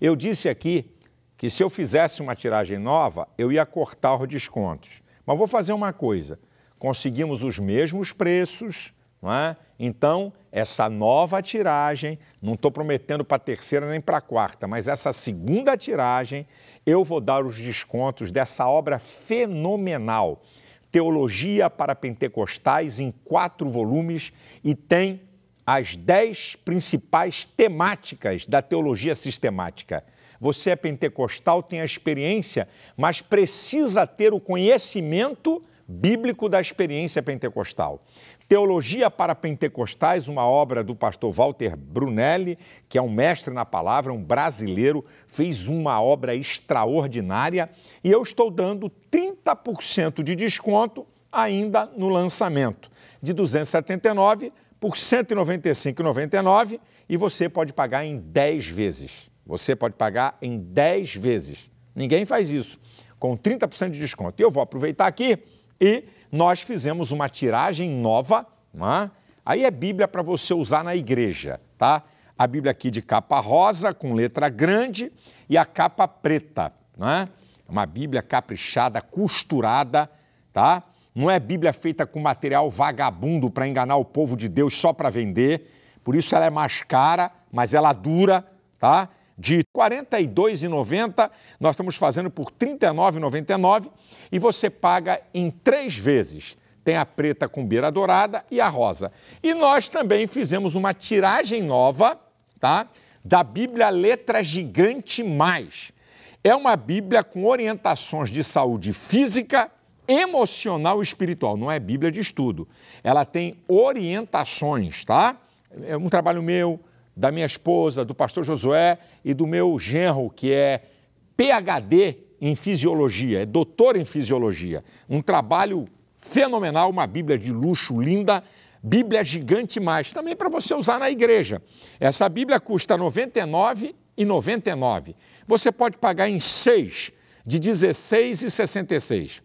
Eu disse aqui que se eu fizesse uma tiragem nova, eu ia cortar os descontos. Mas vou fazer uma coisa: conseguimos os mesmos preços, não é? Então, essa nova tiragem, não estou prometendo para a terceira nem para a quarta, mas essa segunda tiragem, eu vou dar os descontos dessa obra fenomenal. Teologia para Pentecostais em quatro volumes e tem as dez principais temáticas da teologia sistemática. Você é pentecostal, tem a experiência, mas precisa ter o conhecimento bíblico da experiência pentecostal. Teologia para Pentecostais, uma obra do pastor Walter Brunelli, que é um mestre na palavra, um brasileiro, fez uma obra extraordinária e eu estou dando 30% de desconto ainda no lançamento, de 279 por 195,99 e você pode pagar em 10 vezes. Você pode pagar em 10 vezes. Ninguém faz isso com 30% de desconto. E eu vou aproveitar aqui e nós fizemos uma tiragem nova, né? aí é Bíblia para você usar na igreja, tá? A Bíblia aqui de capa rosa, com letra grande, e a capa preta, né? Uma Bíblia caprichada, costurada, tá? Não é Bíblia feita com material vagabundo para enganar o povo de Deus só para vender, por isso ela é mais cara, mas ela dura, tá? de R$ 42,90, nós estamos fazendo por R$ 39,99 e você paga em três vezes. Tem a preta com beira dourada e a rosa. E nós também fizemos uma tiragem nova, tá? Da Bíblia Letra Gigante Mais. É uma Bíblia com orientações de saúde física, emocional e espiritual. Não é Bíblia de estudo. Ela tem orientações, tá? É um trabalho meu, da minha esposa, do pastor Josué e do meu genro, que é PhD em fisiologia, é doutor em fisiologia. Um trabalho fenomenal, uma Bíblia de luxo, linda, Bíblia gigante mais, também para você usar na igreja. Essa Bíblia custa R$ 99,99. Você pode pagar em seis de 16,66.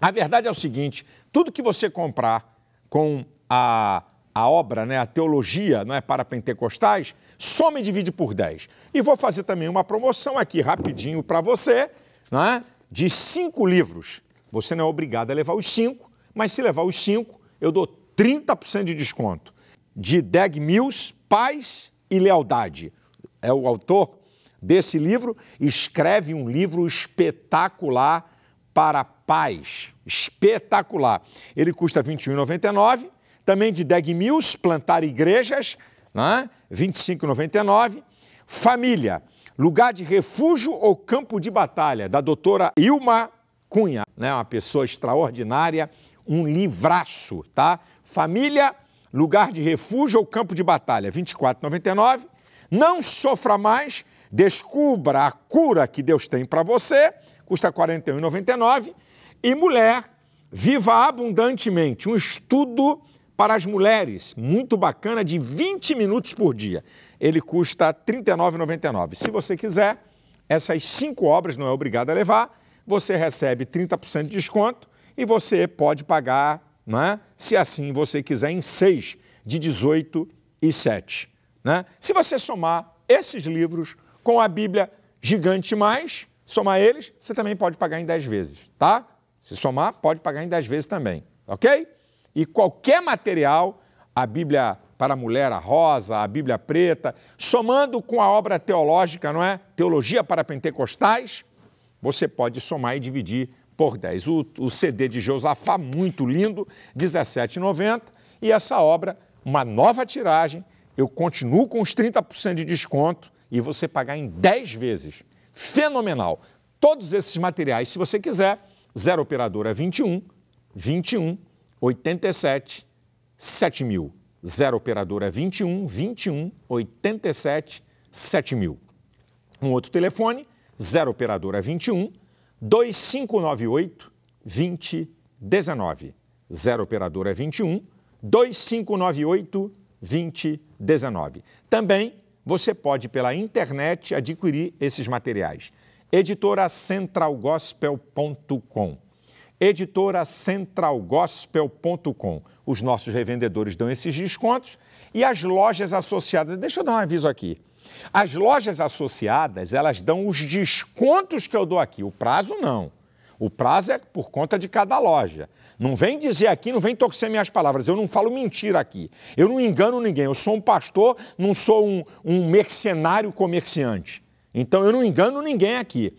A verdade é o seguinte, tudo que você comprar com a a obra, né, a teologia é para pentecostais, some e divide por 10. E vou fazer também uma promoção aqui rapidinho para você, né, de cinco livros. Você não é obrigado a levar os cinco, mas se levar os cinco, eu dou 30% de desconto. De Dag Mills, Paz e Lealdade. É o autor desse livro, escreve um livro espetacular para paz. Espetacular. Ele custa R$ 21,99 também de Deg Mills, plantar igrejas, né? 25,99. Família, lugar de refúgio ou campo de batalha, da doutora Ilma Cunha, né? uma pessoa extraordinária, um livraço, tá? Família, lugar de refúgio ou campo de batalha, 24,99. Não sofra mais, descubra a cura que Deus tem para você, custa 41,99. E mulher, viva abundantemente, um estudo para as mulheres, muito bacana, de 20 minutos por dia. Ele custa R$ 39,99. Se você quiser, essas cinco obras, não é obrigado a levar, você recebe 30% de desconto e você pode pagar, né, se assim você quiser, em seis, de 18 e 7. Né? Se você somar esses livros com a Bíblia Gigante Mais, somar eles, você também pode pagar em 10 vezes, tá? Se somar, pode pagar em 10 vezes também, ok? e qualquer material, a Bíblia para a mulher, a rosa, a Bíblia preta, somando com a obra teológica, não é? Teologia para Pentecostais, você pode somar e dividir por 10. O, o CD de Josafá, muito lindo, 17,90, e essa obra, uma nova tiragem, eu continuo com os 30% de desconto e você pagar em 10 vezes. Fenomenal! Todos esses materiais, se você quiser, 0 operadora 21 21 87 7000. 0 operadora 21 21 87 7000. Um outro telefone, 0 operadora 21 2598 2019. 0 operadora 21 2598 2019. Também você pode pela internet adquirir esses materiais. Editoracentralgospel.com editora centralgospel.com. Os nossos revendedores dão esses descontos e as lojas associadas. Deixa eu dar um aviso aqui. As lojas associadas, elas dão os descontos que eu dou aqui. O prazo não. O prazo é por conta de cada loja. Não vem dizer aqui, não vem torcer minhas palavras. Eu não falo mentira aqui. Eu não engano ninguém. Eu sou um pastor, não sou um, um mercenário comerciante. Então eu não engano ninguém aqui.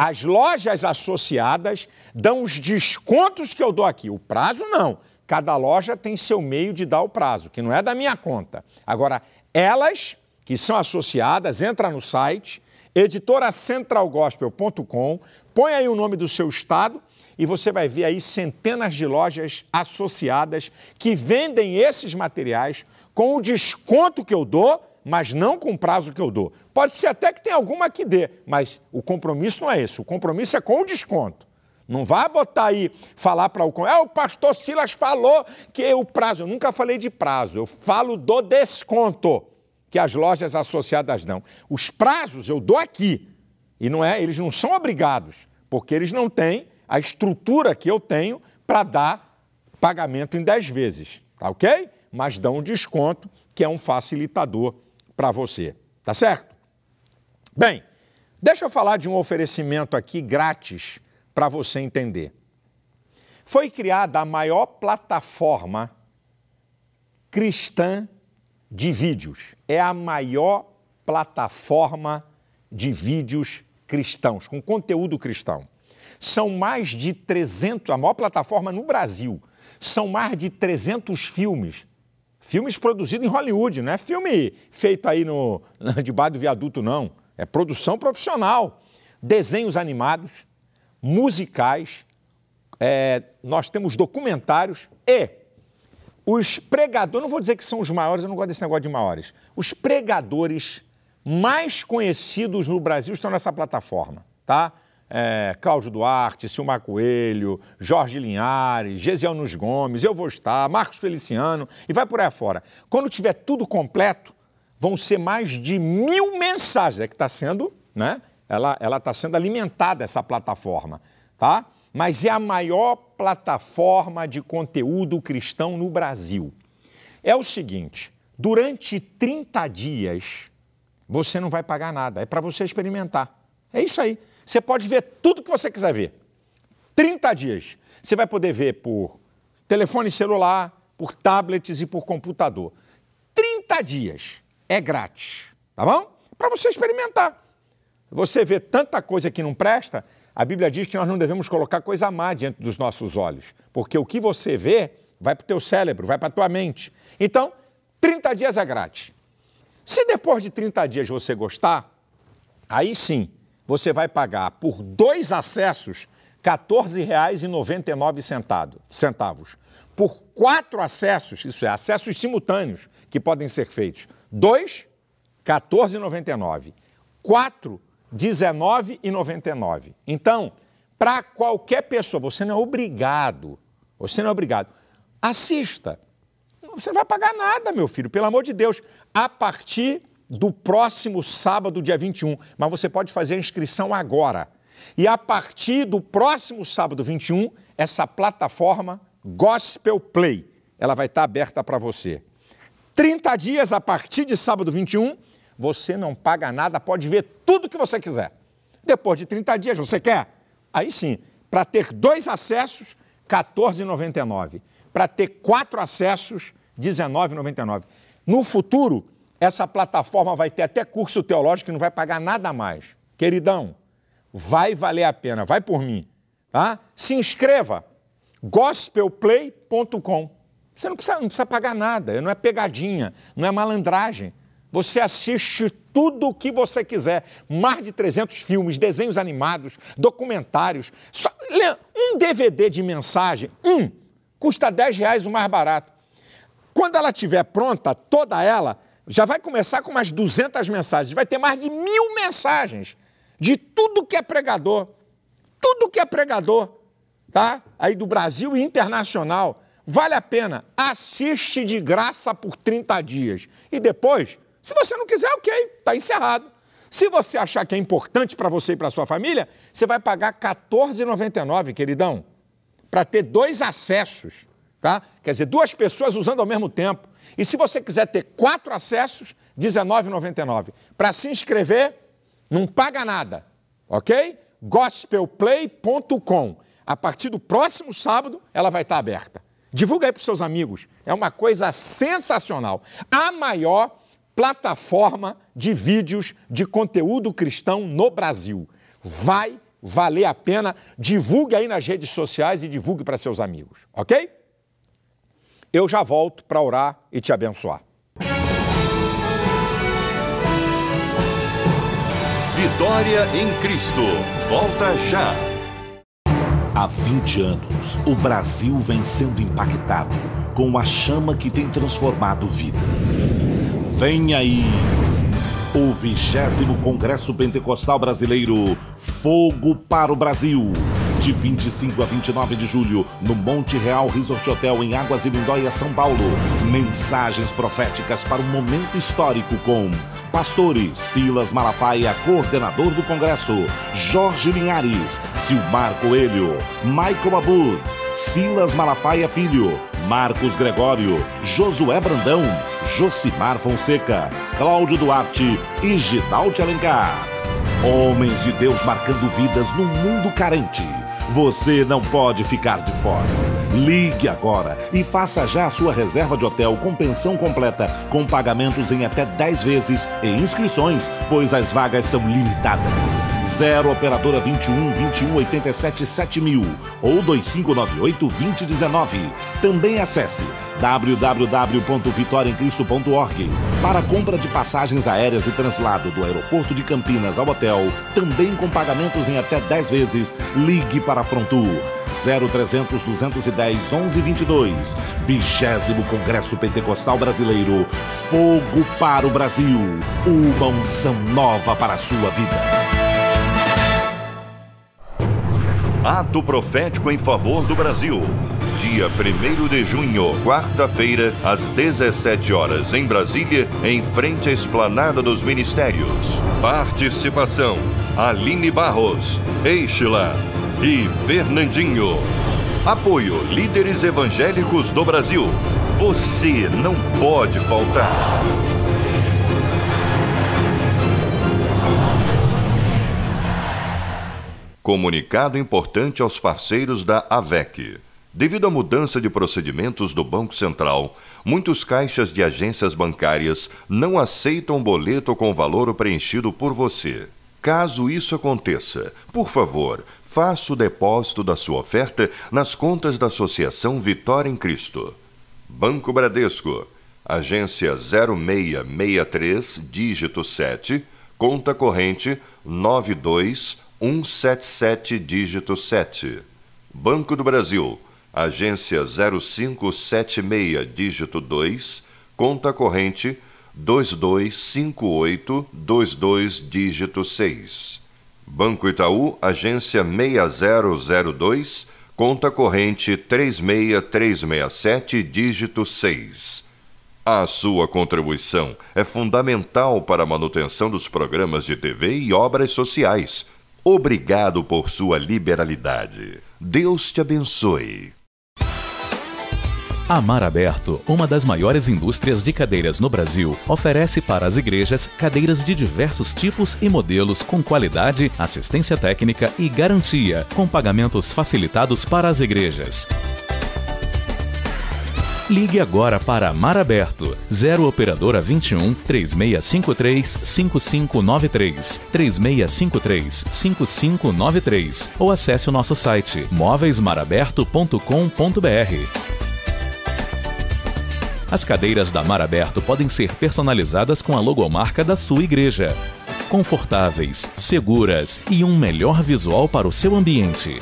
As lojas associadas dão os descontos que eu dou aqui. O prazo não. Cada loja tem seu meio de dar o prazo, que não é da minha conta. Agora, elas que são associadas, entra no site editoracentralgospel.com, põe aí o nome do seu estado e você vai ver aí centenas de lojas associadas que vendem esses materiais com o desconto que eu dou mas não com o prazo que eu dou. Pode ser até que tenha alguma que dê, mas o compromisso não é esse. O compromisso é com o desconto. Não vá botar aí, falar para o. Ah, o pastor Silas falou que o prazo. Eu nunca falei de prazo, eu falo do desconto que as lojas associadas dão. Os prazos eu dou aqui. E não é, eles não são obrigados, porque eles não têm a estrutura que eu tenho para dar pagamento em 10 vezes, tá OK? Mas dão um desconto que é um facilitador para você, tá certo? Bem, deixa eu falar de um oferecimento aqui grátis para você entender. Foi criada a maior plataforma cristã de vídeos. É a maior plataforma de vídeos cristãos, com conteúdo cristão. São mais de 300, a maior plataforma no Brasil, são mais de 300 filmes filmes produzidos em Hollywood, não é filme feito aí no, debaixo do viaduto, não. É produção profissional. Desenhos animados, musicais, é, nós temos documentários e os pregadores, não vou dizer que são os maiores, eu não gosto desse negócio de maiores, os pregadores mais conhecidos no Brasil estão nessa plataforma, tá? é, Cláudio Duarte, Silmar Coelho, Jorge Linhares, Gesiel Nunes Gomes, eu vou estar, Marcos Feliciano, e vai por aí fora. Quando tiver tudo completo, vão ser mais de mil mensagens. É que está sendo, né? Ela está sendo alimentada, essa plataforma, tá? Mas é a maior plataforma de conteúdo cristão no Brasil. É o seguinte, durante 30 dias, você não vai pagar nada. É para você experimentar. É isso aí. Você pode ver tudo que você quiser ver. 30 dias. Você vai poder ver por telefone celular, por tablets e por computador. 30 dias. É grátis, tá bom? Para você experimentar. Você vê tanta coisa que não presta, a Bíblia diz que nós não devemos colocar coisa má diante dos nossos olhos, porque o que você vê vai para o teu cérebro, vai para a tua mente. Então, 30 dias é grátis. Se depois de 30 dias você gostar, aí sim, você vai pagar por dois acessos R$ 14,99. Por quatro acessos, isso é, acessos simultâneos que podem ser feitos. Dois, R$ 14,99. Quatro, R$ 19,99. Então, para qualquer pessoa, você não é obrigado, você não é obrigado. Assista. Você não vai pagar nada, meu filho, pelo amor de Deus. A partir do próximo sábado, dia 21, mas você pode fazer a inscrição agora. E a partir do próximo sábado 21, essa plataforma Gospel Play, ela vai estar tá aberta para você. 30 dias a partir de sábado 21, você não paga nada, pode ver tudo que você quiser. Depois de 30 dias, você quer? Aí sim, para ter dois acessos, R$ 14,99. Para ter quatro acessos, R$ 19,99. No futuro, essa plataforma vai ter até curso teológico que não vai pagar nada mais. Queridão, vai valer a pena, vai por mim, tá? Se inscreva, gospelplay.com. Você não precisa, não precisa pagar nada, não é pegadinha, não é malandragem. Você assiste tudo o que você quiser. Mais de 300 filmes, desenhos animados, documentários. Só, um DVD de mensagem, um, custa 10 reais o mais barato. Quando ela estiver pronta, toda ela, já vai começar com umas 200 mensagens, vai ter mais de mil mensagens de tudo que é pregador, tudo que é pregador, tá? Aí do Brasil e internacional. Vale a pena, assiste de graça por 30 dias. E depois, se você não quiser, ok, está encerrado. Se você achar que é importante para você e para sua família, você vai pagar 14,99, queridão, para ter dois acessos. Tá? Quer dizer, duas pessoas usando ao mesmo tempo. E se você quiser ter quatro acessos, R$19,99. Para se inscrever, não paga nada, ok? Gospelplay.com. A partir do próximo sábado, ela vai estar aberta. Divulga aí para os seus amigos. É uma coisa sensacional. A maior plataforma de vídeos de conteúdo cristão no Brasil. Vai valer a pena. Divulgue aí nas redes sociais e divulgue para seus amigos, ok? Eu já volto para orar e te abençoar. Vitória em Cristo. Volta já. Há 20 anos, o Brasil vem sendo impactado com a chama que tem transformado vidas. Vem aí o 20 Congresso Pentecostal Brasileiro Fogo para o Brasil de 25 a 29 de julho, no Monte Real Resort Hotel, em Águas de Lindóia, São Paulo. Mensagens proféticas para um momento histórico com pastores Silas Malafaia, coordenador do Congresso, Jorge Linhares, Silmar Coelho, Michael Abud, Silas Malafaia Filho, Marcos Gregório, Josué Brandão, Josimar Fonseca, Cláudio Duarte e Gidaldi Alencar. Homens de Deus marcando vidas num mundo carente você não pode ficar de fora. Ligue agora e faça já a sua reserva de hotel com pensão completa, com pagamentos em até 10 vezes e inscrições, pois as vagas são limitadas. 0 Operadora 21 21 87 7000 ou 2598 2019. Também acesse www.vitoriaemcristo.org para compra de passagens aéreas e translado do aeroporto de Campinas ao hotel, também com pagamentos em até 10 vezes. Ligue para a Frontur 0300 210 1122. Vigésimo Congresso Pentecostal Brasileiro. Fogo para o Brasil. Uma unção nova para a sua vida. Ato profético em favor do Brasil. Dia 1 de junho, quarta-feira, às 17 horas, em Brasília, em frente à Esplanada dos Ministérios. Participação: Aline Barros, Eixila, e Fernandinho. Apoio Líderes Evangélicos do Brasil. Você não pode faltar. Comunicado importante aos parceiros da AVEC. Devido à mudança de procedimentos do Banco Central, muitos caixas de agências bancárias não aceitam boleto com valor preenchido por você. Caso isso aconteça, por favor, faça o depósito da sua oferta nas contas da Associação Vitória em Cristo. Banco Bradesco, agência 0663, dígito 7, conta corrente 92177, dígito 7. Banco do Brasil, agência 0576, dígito 2, conta corrente 92177. 2258 22 dígito 6. Banco Itaú, agência 6002, conta corrente 36367, dígito 6. A sua contribuição é fundamental para a manutenção dos programas de TV e obras sociais. Obrigado por sua liberalidade. Deus te abençoe. A Mar Aberto, uma das maiores indústrias de cadeiras no Brasil, oferece para as igrejas cadeiras de diversos tipos e modelos com qualidade, assistência técnica e garantia, com pagamentos facilitados para as igrejas. Ligue agora para Mar Aberto, 0 Operadora 21 3653 5593, 3653 5593 ou acesse o nosso site móveismaraberto.com.br. As cadeiras da Mar Aberto podem ser personalizadas com a logomarca da sua igreja. Confortáveis, seguras e um melhor visual para o seu ambiente.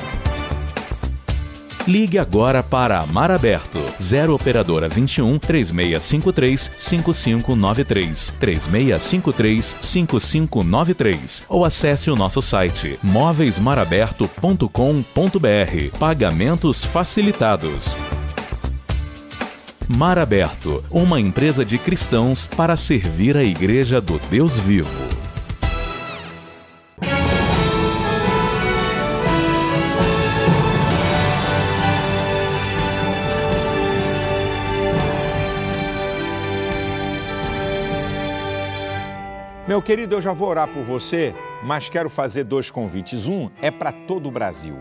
Ligue agora para Mar Aberto 0 operadora 21 3653 5593 3653 5593 ou acesse o nosso site móveismaraberto.com.br. Pagamentos facilitados. Mar Aberto, uma empresa de cristãos para servir a Igreja do Deus Vivo. Meu querido, eu já vou orar por você, mas quero fazer dois convites. Um é para todo o Brasil.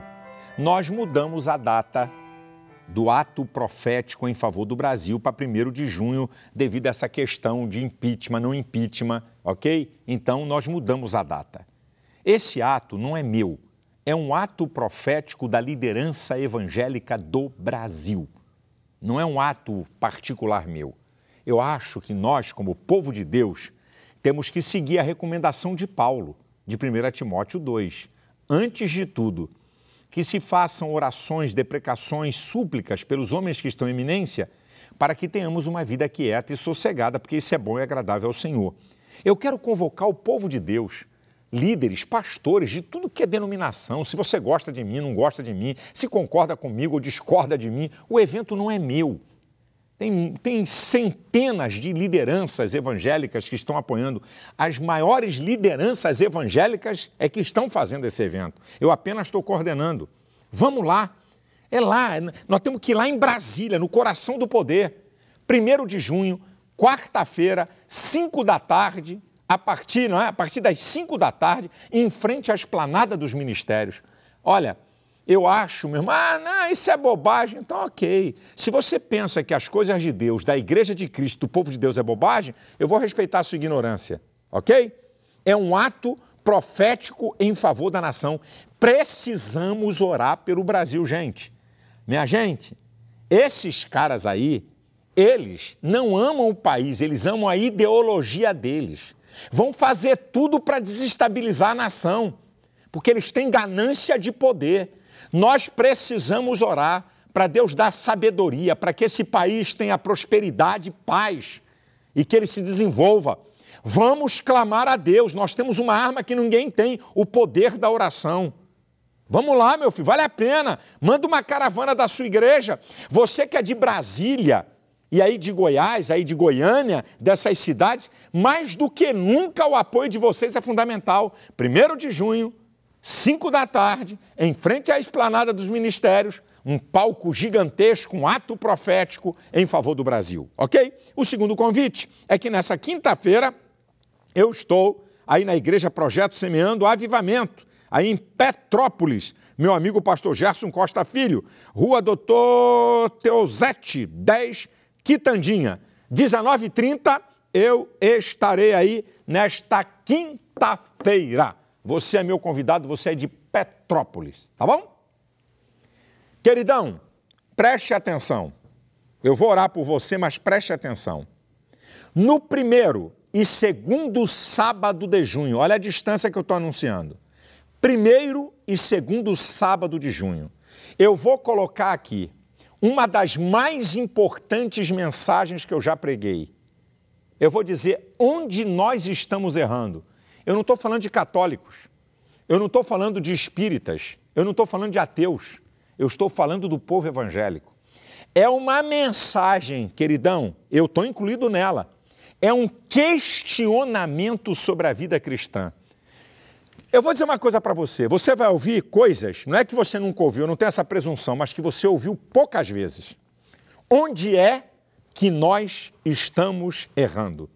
Nós mudamos a data do ato profético em favor do Brasil para 1 de junho, devido a essa questão de impeachment, não impeachment, ok? Então nós mudamos a data. Esse ato não é meu, é um ato profético da liderança evangélica do Brasil. Não é um ato particular meu. Eu acho que nós, como povo de Deus, temos que seguir a recomendação de Paulo, de 1 Timóteo 2. Antes de tudo, que se façam orações, deprecações, súplicas pelos homens que estão em eminência, para que tenhamos uma vida quieta e sossegada, porque isso é bom e agradável ao Senhor. Eu quero convocar o povo de Deus, líderes, pastores de tudo que é denominação. Se você gosta de mim, não gosta de mim, se concorda comigo ou discorda de mim, o evento não é meu. Tem, tem centenas de lideranças evangélicas que estão apoiando. As maiores lideranças evangélicas é que estão fazendo esse evento. Eu apenas estou coordenando. Vamos lá. É lá. Nós temos que ir lá em Brasília, no coração do poder. primeiro de junho, quarta-feira, cinco da tarde, a partir, não é? a partir das cinco da tarde, em frente à esplanada dos ministérios. Olha, eu acho mesmo, ah, não, isso é bobagem, então ok. Se você pensa que as coisas de Deus, da igreja de Cristo, do povo de Deus é bobagem, eu vou respeitar a sua ignorância, ok? É um ato profético em favor da nação. Precisamos orar pelo Brasil, gente. Minha gente, esses caras aí, eles não amam o país, eles amam a ideologia deles. Vão fazer tudo para desestabilizar a nação, porque eles têm ganância de poder. Nós precisamos orar para Deus dar sabedoria, para que esse país tenha prosperidade e paz e que ele se desenvolva. Vamos clamar a Deus, nós temos uma arma que ninguém tem, o poder da oração. Vamos lá, meu filho, vale a pena. Manda uma caravana da sua igreja. Você que é de Brasília, e aí de Goiás, aí de Goiânia, dessas cidades, mais do que nunca o apoio de vocês é fundamental. Primeiro de junho, cinco da tarde, em frente à esplanada dos ministérios, um palco gigantesco, um ato profético em favor do Brasil, ok? O segundo convite é que nessa quinta-feira eu estou aí na Igreja Projeto Semeando Avivamento, aí em Petrópolis, meu amigo pastor Gerson Costa Filho, Rua Doutor Teosete, 10, Quitandinha, 19h30, eu estarei aí nesta quinta-feira. Você é meu convidado, você é de Petrópolis, tá bom? Queridão, preste atenção. Eu vou orar por você, mas preste atenção. No primeiro e segundo sábado de junho, olha a distância que eu estou anunciando. Primeiro e segundo sábado de junho, eu vou colocar aqui uma das mais importantes mensagens que eu já preguei. Eu vou dizer onde nós estamos errando eu não estou falando de católicos, eu não estou falando de espíritas, eu não estou falando de ateus, eu estou falando do povo evangélico. É uma mensagem, queridão, eu estou incluído nela. É um questionamento sobre a vida cristã. Eu vou dizer uma coisa para você. Você vai ouvir coisas, não é que você nunca ouviu, não tem essa presunção, mas que você ouviu poucas vezes. Onde é que nós estamos errando?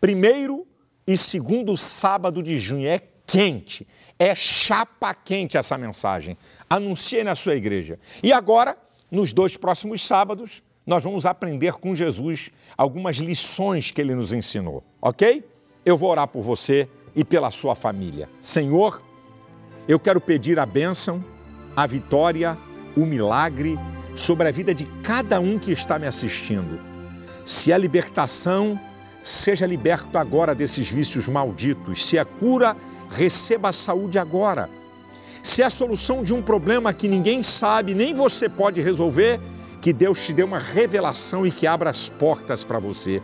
Primeiro, e segundo sábado de junho. É quente, é chapa quente essa mensagem. Anuncie na sua igreja. E agora, nos dois próximos sábados, nós vamos aprender com Jesus algumas lições que ele nos ensinou, ok? Eu vou orar por você e pela sua família. Senhor, eu quero pedir a bênção, a vitória, o milagre sobre a vida de cada um que está me assistindo. Se a libertação Seja liberto agora desses vícios malditos. Se é cura, receba a saúde agora. Se é a solução de um problema que ninguém sabe, nem você pode resolver, que Deus te dê uma revelação e que abra as portas para você.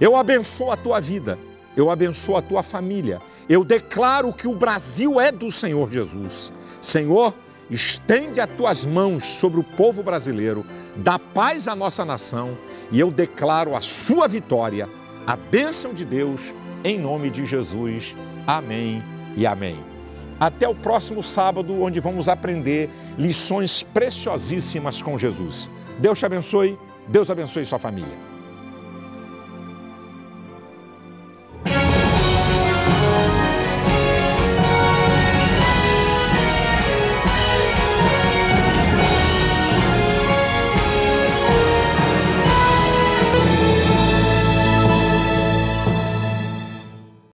Eu abençoo a tua vida, eu abençoo a tua família. Eu declaro que o Brasil é do Senhor Jesus. Senhor, estende as tuas mãos sobre o povo brasileiro, dá paz à nossa nação e eu declaro a sua vitória a bênção de Deus, em nome de Jesus. Amém e amém. Até o próximo sábado, onde vamos aprender lições preciosíssimas com Jesus. Deus te abençoe, Deus abençoe sua família.